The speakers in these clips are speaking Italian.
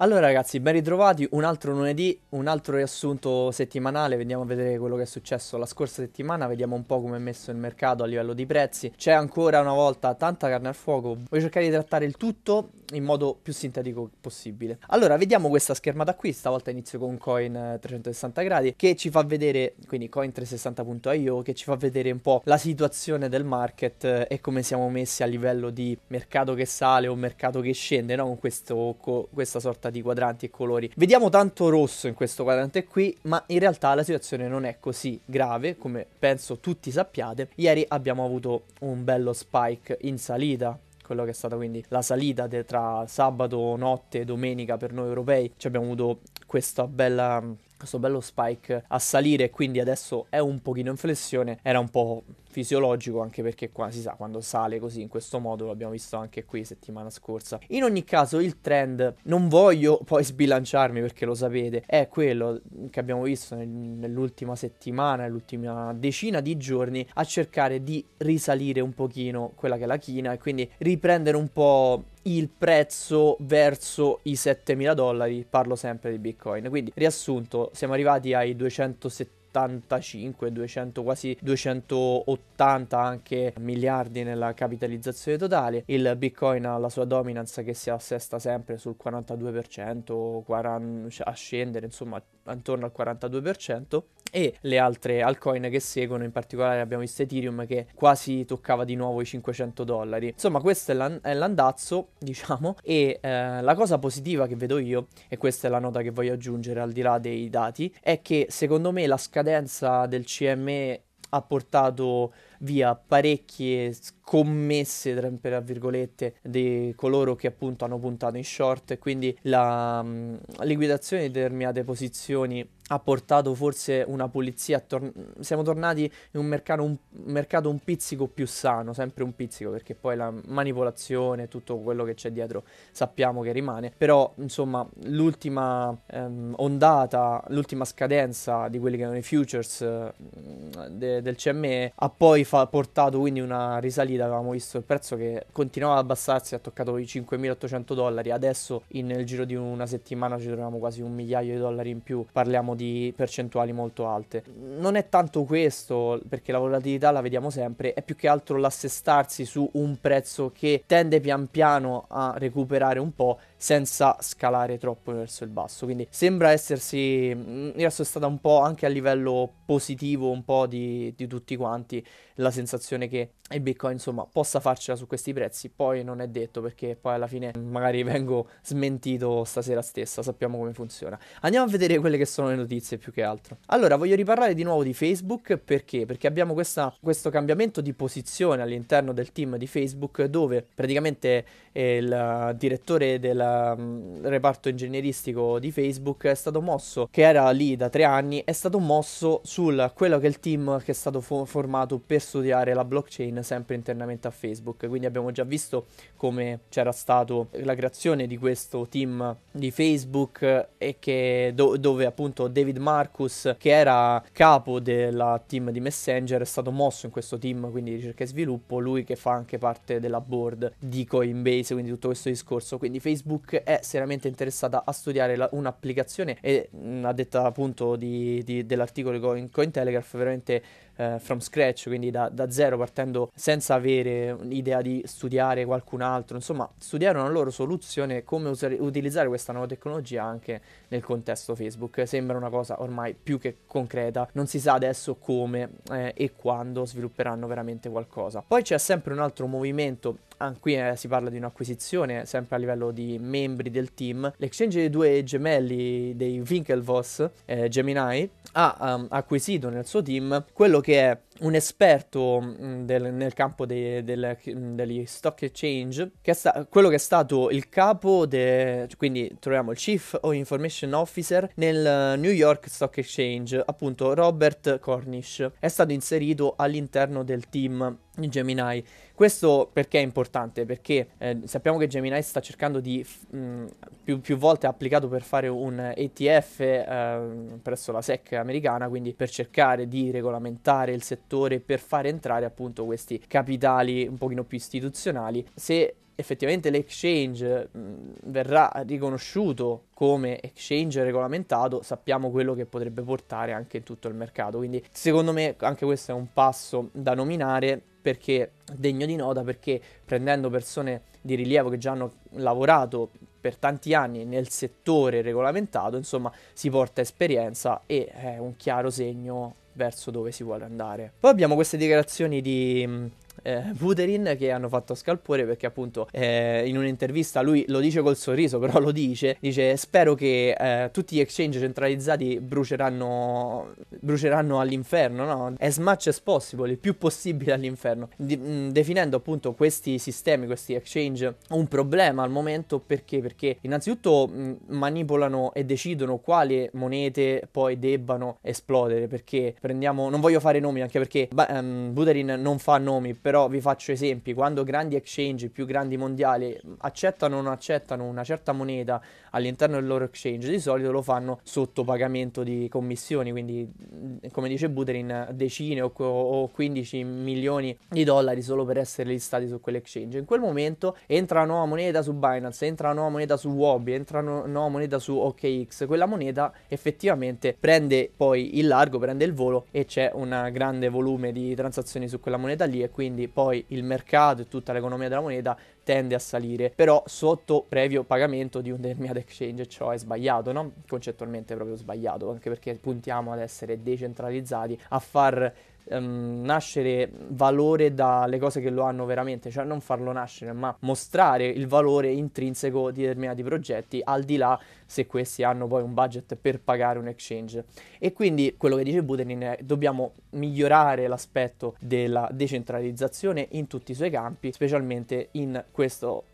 Allora ragazzi, ben ritrovati, un altro lunedì, un altro riassunto settimanale, vediamo a vedere quello che è successo la scorsa settimana, vediamo un po' come è messo il mercato a livello di prezzi. C'è ancora una volta tanta carne al fuoco, voglio cercare di trattare il tutto in modo più sintetico possibile. Allora, vediamo questa schermata qui, stavolta inizio con Coin 360 eh, gradi, che ci fa vedere, quindi coin360.io, che ci fa vedere un po' la situazione del market eh, e come siamo messi a livello di mercato che sale o mercato che scende, no? Con questo, co, questa sorta di quadranti e colori. Vediamo tanto rosso in questo quadrante qui, ma in realtà la situazione non è così grave, come penso tutti sappiate. Ieri abbiamo avuto un bello spike in salita quello che è stata quindi la salita de- tra sabato notte e domenica per noi europei, ci abbiamo avuto questa bella questo bello spike a salire quindi adesso è un pochino in flessione, era un po' fisiologico, anche perché qua si sa quando sale così in questo modo, l'abbiamo visto anche qui settimana scorsa. In ogni caso il trend, non voglio poi sbilanciarmi perché lo sapete, è quello che abbiamo visto nel, nell'ultima settimana, nell'ultima decina di giorni, a cercare di risalire un pochino quella che è la china e quindi riprendere un po' il prezzo verso i 7000 dollari, parlo sempre di Bitcoin. Quindi, riassunto, siamo arrivati ai 270 285, 200, quasi 280 anche miliardi nella capitalizzazione totale. Il Bitcoin ha la sua dominance che si assesta sempre sul 42%, 40, cioè a scendere insomma intorno al 42% e le altre altcoin che seguono, in particolare abbiamo visto Ethereum che quasi toccava di nuovo i 500 dollari. Insomma, questo è, l'an- è l'andazzo, diciamo, e eh, la cosa positiva che vedo io, e questa è la nota che voglio aggiungere al di là dei dati, è che secondo me la scala scadenza del CME ha portato via parecchie scommesse, tra virgolette, di coloro che appunto hanno puntato in short, quindi la mh, mm, liquidazione di determinate posizioni ha portato forse una pulizia Tor- siamo tornati in un mercato un, mercato un pizzico più sano, sempre un pizzico, perché poi la manipolazione, tutto quello che c'è dietro sappiamo che rimane. Però, insomma, l'ultima ehm, ondata, l'ultima scadenza di quelli che erano i futures mm, de- del CME ha poi fa- portato quindi una risalita. Avevamo visto il prezzo che continuava ad abbassarsi, ha toccato i 5.800 dollari. Adesso, in, nel giro di una settimana, ci troviamo quasi un migliaio di dollari in più. Parliamo di percentuali molto alte. Non è tanto questo, perché la volatilità la vediamo sempre, è più che altro l'assestarsi su un prezzo che tende pian piano a recuperare un po' senza scalare troppo verso il basso. Quindi sembra essersi, adesso mm, è stata un po' anche a livello positivo un po' di, di tutti quanti la sensazione che il Bitcoin insomma possa farcela su questi prezzi, poi non è detto perché poi alla fine magari vengo smentito stasera stessa, sappiamo come funziona. Andiamo a vedere quelle che sono le notizie notizie più che altro. Allora, voglio riparlare di nuovo di Facebook perché? Perché abbiamo questa, questo cambiamento di posizione all'interno del team di Facebook dove praticamente il direttore del mm, reparto ingegneristico di Facebook è stato mosso, che era lì da tre anni, è stato mosso su quello che è il team che è stato fo- formato per studiare la blockchain sempre internamente a Facebook. Quindi abbiamo già visto come c'era stato la creazione di questo team di Facebook e che do- dove appunto David Marcus, che era capo della team di Messenger, è stato mosso in questo team, quindi ricerca e sviluppo, lui che fa anche parte della board di Coinbase, quindi tutto questo discorso. Quindi Facebook è seriamente interessata a studiare la, un'applicazione e mm, a detta appunto di, di, dell'articolo in Cointelegraph veramente eh, from scratch, quindi da, da, zero partendo senza avere l'idea di studiare qualcun altro, insomma studiare una loro soluzione, come usare, utilizzare questa nuova tecnologia anche nel contesto Facebook. Sembra una una cosa ormai più che concreta, non si sa adesso come eh, e quando svilupperanno veramente qualcosa. Poi c'è sempre un altro movimento anche qui eh, si parla di un'acquisizione sempre a livello di membri del team, l'exchange dei due gemelli dei Winklevoss, eh, Gemini, ha um, acquisito nel suo team quello che è un esperto mm, del, nel campo dei, del, mh, mm, degli stock exchange, che è sta- quello che è stato il capo, de- quindi troviamo il Chief o Information Officer nel eh, New York Stock Exchange, appunto Robert Cornish, è stato inserito all'interno del team Gemini. Questo perché è importante? Perché eh, sappiamo che Gemini sta cercando di, mh, mm, più, più, volte applicato per fare un ETF eh, presso la SEC americana, quindi per cercare di regolamentare il settore, per fare entrare appunto questi capitali un pochino più istituzionali. Se effettivamente l'exchange mh, mm, verrà riconosciuto come exchange regolamentato, sappiamo quello che potrebbe portare anche in tutto il mercato. Quindi secondo me anche questo è un passo da nominare perché degno di nota perché prendendo persone di rilievo che già hanno lavorato per tanti anni nel settore regolamentato, insomma, si porta esperienza e è un chiaro segno verso dove si vuole andare. Poi abbiamo queste dichiarazioni di eh, Buterin che hanno fatto scalpore perché appunto eh, in un'intervista lui lo dice col sorriso, però lo dice, dice spero che eh, tutti gli exchange centralizzati bruceranno, bruceranno all'inferno, no? As much as possible, il più possibile all'inferno, di, mh, mm, definendo appunto questi sistemi, questi exchange un problema al momento perché? Perché innanzitutto mh, mm, manipolano e decidono quali monete poi debbano esplodere perché prendiamo, non voglio fare nomi anche perché um, Buterin non fa nomi, però vi faccio esempi, quando grandi exchange, più grandi mondiali, accettano o non accettano una certa moneta all'interno del loro exchange, di solito lo fanno sotto pagamento di commissioni, quindi mm, come dice Buterin decine o, o 15 milioni di dollari solo per essere listati su quell'exchange. In quel momento entra una nuova moneta su Binance, entra una nuova moneta su Wobby, entra una nuova moneta su OKX, quella moneta effettivamente prende poi il largo, prende il volo e c'è un grande volume di transazioni su quella moneta lì e quindi quindi poi il mercato e tutta l'economia della moneta tende a salire, però sotto previo pagamento di un determinato exchange, ciò cioè è sbagliato, no? concettualmente è proprio sbagliato, anche perché puntiamo ad essere decentralizzati, a far um, nascere valore dalle cose che lo hanno veramente, cioè non farlo nascere, ma mostrare il valore intrinseco di determinati progetti al di là se questi hanno poi un budget per pagare un exchange. E quindi quello che dice Budenin è dobbiamo migliorare l'aspetto della decentralizzazione in tutti i suoi campi, specialmente in questo,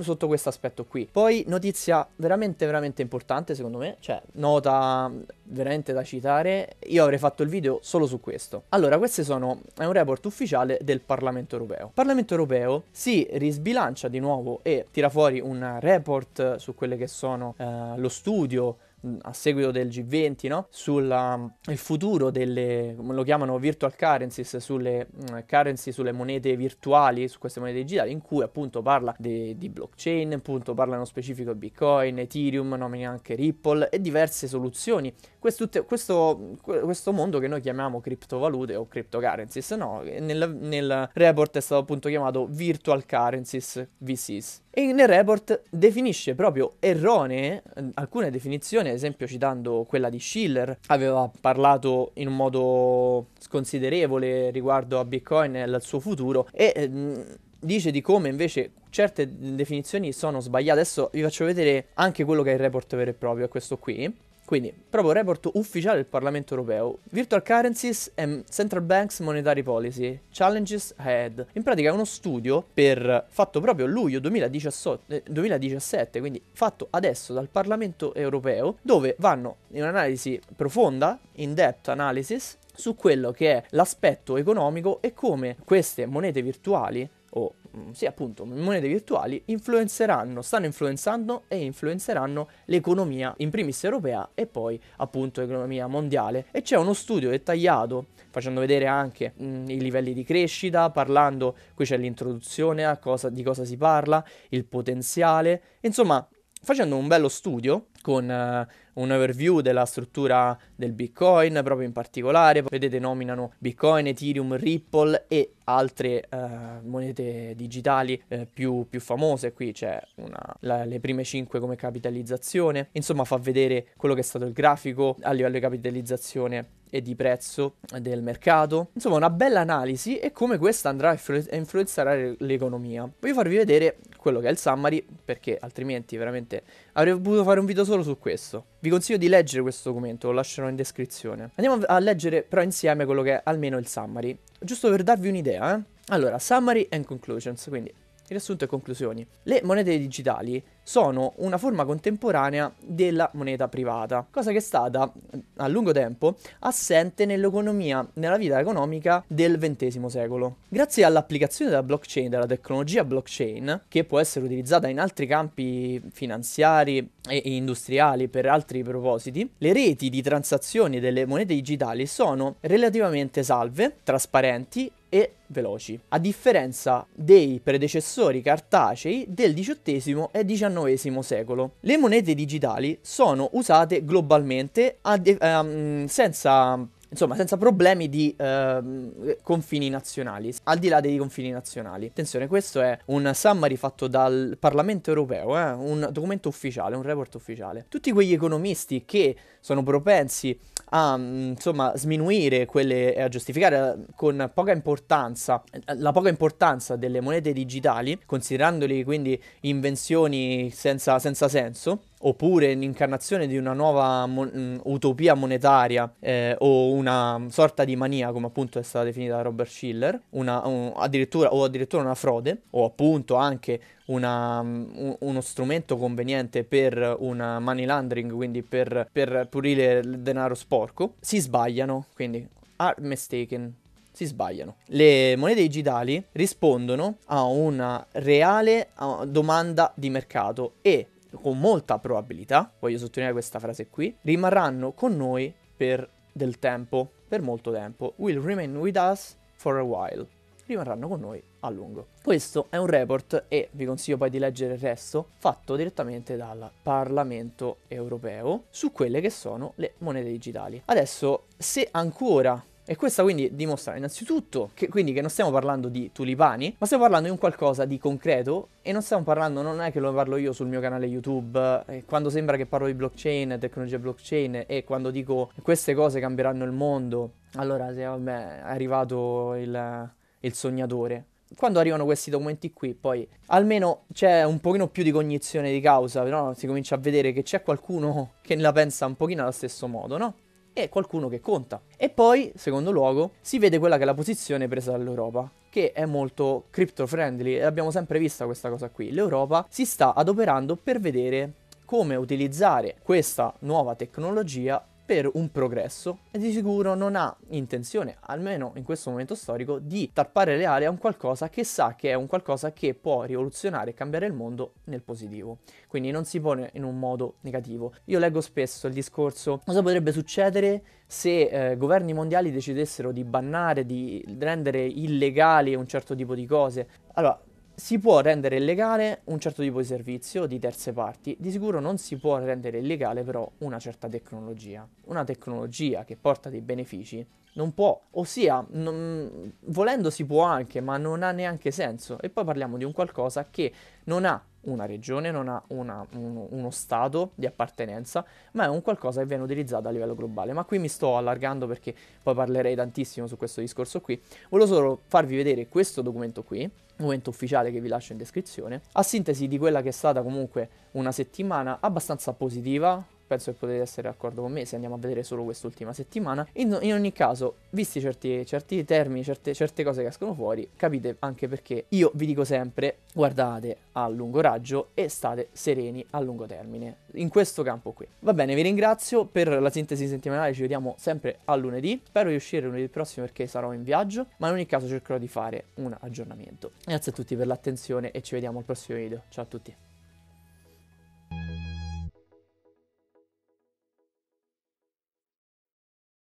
sotto questo aspetto qui. Poi notizia veramente veramente importante secondo me, cioè nota veramente da citare, io avrei fatto il video solo su questo. Allora, questo sono è un report ufficiale del Parlamento Europeo. Il Parlamento Europeo si risbilancia di nuovo e tira fuori un report su quelle che sono eh, lo studio mm, a seguito del G20 no? sul mm, futuro delle, lo chiamano virtual currencies, sulle mh, mm, currency, sulle monete virtuali, su queste monete digitali, in cui appunto parla di, di blockchain, appunto parla nello specifico Bitcoin, Ethereum, nomina anche Ripple e diverse soluzioni. Questo, questo, questo mondo che noi chiamiamo criptovalute o cryptocurrencies, no? nel, nel report è stato appunto chiamato virtual currencies VCs. E nel report definisce proprio erronee alcune definizioni, ad esempio citando quella di Schiller, aveva parlato in un modo sconsiderevole riguardo a Bitcoin e al suo futuro e mh, mm, dice di come invece certe definizioni sono sbagliate. Adesso vi faccio vedere anche quello che è il report vero e proprio, è questo qui. Quindi, proprio report ufficiale del Parlamento europeo. Virtual Currencies and Central Banks Monetary Policy. Challenges Ahead. In pratica è uno studio per, fatto proprio a luglio 2017, 2017, eh, quindi fatto adesso dal Parlamento europeo, dove vanno in un'analisi profonda, in-depth analysis, su quello che è l'aspetto economico e come queste monete virtuali o Mm, sì, appunto, monete virtuali influenzeranno, stanno influenzando e influenzeranno l'economia in primis europea e poi appunto l'economia mondiale. E c'è uno studio dettagliato facendo vedere anche mh, mm, i livelli di crescita, parlando, qui c'è l'introduzione a cosa, di cosa si parla, il potenziale, insomma facendo un bello studio con uh, un overview della struttura del Bitcoin, proprio in particolare, vedete nominano Bitcoin, Ethereum, Ripple e altre uh, monete digitali uh, più, più, famose, qui c'è una, la, le prime 5 come capitalizzazione, insomma fa vedere quello che è stato il grafico a livello di capitalizzazione e di prezzo del mercato, insomma una bella analisi e come questa andrà a, influ- a influenzare l'economia. Voglio farvi vedere quello che è il summary perché altrimenti veramente avrei potuto fare un video solo su questo. Vi consiglio di leggere questo documento, lo lascerò in descrizione. Andiamo a leggere però insieme quello che è almeno il summary, giusto per darvi un'idea, eh? Allora, summary and conclusions, quindi Riassunto e conclusioni. Le monete digitali sono una forma contemporanea della moneta privata, cosa che è stata eh, a lungo tempo assente nell'economia, nella vita economica del XX secolo. Grazie all'applicazione della blockchain, della tecnologia blockchain, che può essere utilizzata in altri campi finanziari e industriali per altri propositi, le reti di transazioni delle monete digitali sono relativamente salve, trasparenti e veloci, a differenza dei predecessori cartacei del XVIII e XIX secolo. Le monete digitali sono usate globalmente ehm, senza insomma, senza problemi di eh, confini nazionali, al di là dei confini nazionali. Attenzione, questo è un summary fatto dal Parlamento europeo, eh, un documento ufficiale, un report ufficiale. Tutti quegli economisti che sono propensi a mm, insomma, sminuire quelle e a giustificare con poca importanza la poca importanza delle monete digitali, considerandoli quindi invenzioni senza, senza senso, oppure l'incarnazione di una nuova mon- mm, utopia monetaria eh, o una sorta di mania come appunto è stata definita da Robert Schiller una, un, addirittura, o addirittura una frode o appunto anche una, mm, un, uno strumento conveniente per un money laundering quindi per, per pulire il denaro sporco si sbagliano quindi are mistaken si sbagliano. Le monete digitali rispondono a una reale domanda di mercato e con molta probabilità, voglio sottolineare questa frase qui, rimarranno con noi per del tempo, per molto tempo. Will remain with us for a while. Rimarranno con noi a lungo. Questo è un report e vi consiglio poi di leggere il resto fatto direttamente dal Parlamento europeo su quelle che sono le monete digitali. Adesso, se ancora e questa quindi dimostra innanzitutto che, quindi, che non stiamo parlando di tulipani, ma stiamo parlando di un qualcosa di concreto e non stiamo parlando, non è che lo parlo io sul mio canale YouTube, eh, quando sembra che parlo di blockchain, tecnologia blockchain e quando dico queste cose cambieranno il mondo, allora se, vabbè, è arrivato il, il sognatore quando arrivano questi documenti qui, poi almeno c'è un pochino più di cognizione di causa, no? si comincia a vedere che c'è qualcuno che la pensa un pochino allo stesso modo, no? e qualcuno che conta. E poi, secondo luogo, si vede quella che è la posizione presa dall'Europa, che è molto crypto friendly e abbiamo sempre visto questa cosa qui. L'Europa si sta adoperando per vedere come utilizzare questa nuova tecnologia per un progresso e di sicuro non ha intenzione, almeno in questo momento storico, di tarpare le ali a un qualcosa che sa che è un qualcosa che può rivoluzionare e cambiare il mondo nel positivo. Quindi non si pone in un modo negativo. Io leggo spesso il discorso cosa potrebbe succedere se eh, governi mondiali decidessero di bannare, di rendere illegali un certo tipo di cose. Allora, si può rendere legale un certo tipo di servizio di terze parti, di sicuro non si può rendere illegale però una certa tecnologia. Una tecnologia che porta dei benefici non può, ossia, non, volendo si può anche, ma non ha neanche senso. E poi parliamo di un qualcosa che non ha una regione, non ha una, uno, uno stato di appartenenza, ma è un qualcosa che viene utilizzato a livello globale. Ma qui mi sto allargando perché poi parlerei tantissimo su questo discorso qui. Volevo solo farvi vedere questo documento qui, momento ufficiale che vi lascio in descrizione, a sintesi di quella che è stata comunque una settimana abbastanza positiva, penso che potete essere d'accordo con me se andiamo a vedere solo quest'ultima settimana. In, in ogni caso, visti certi, certi termini, certe, certe, cose che escono fuori, capite anche perché io vi dico sempre guardate a lungo raggio e state sereni a lungo termine, in questo campo qui. Va bene, vi ringrazio per la sintesi settimanale, ci vediamo sempre a lunedì, spero di uscire lunedì prossimo perché sarò in viaggio, ma in ogni caso cercherò di fare un aggiornamento. Grazie a tutti per l'attenzione e ci vediamo al prossimo video, ciao a tutti.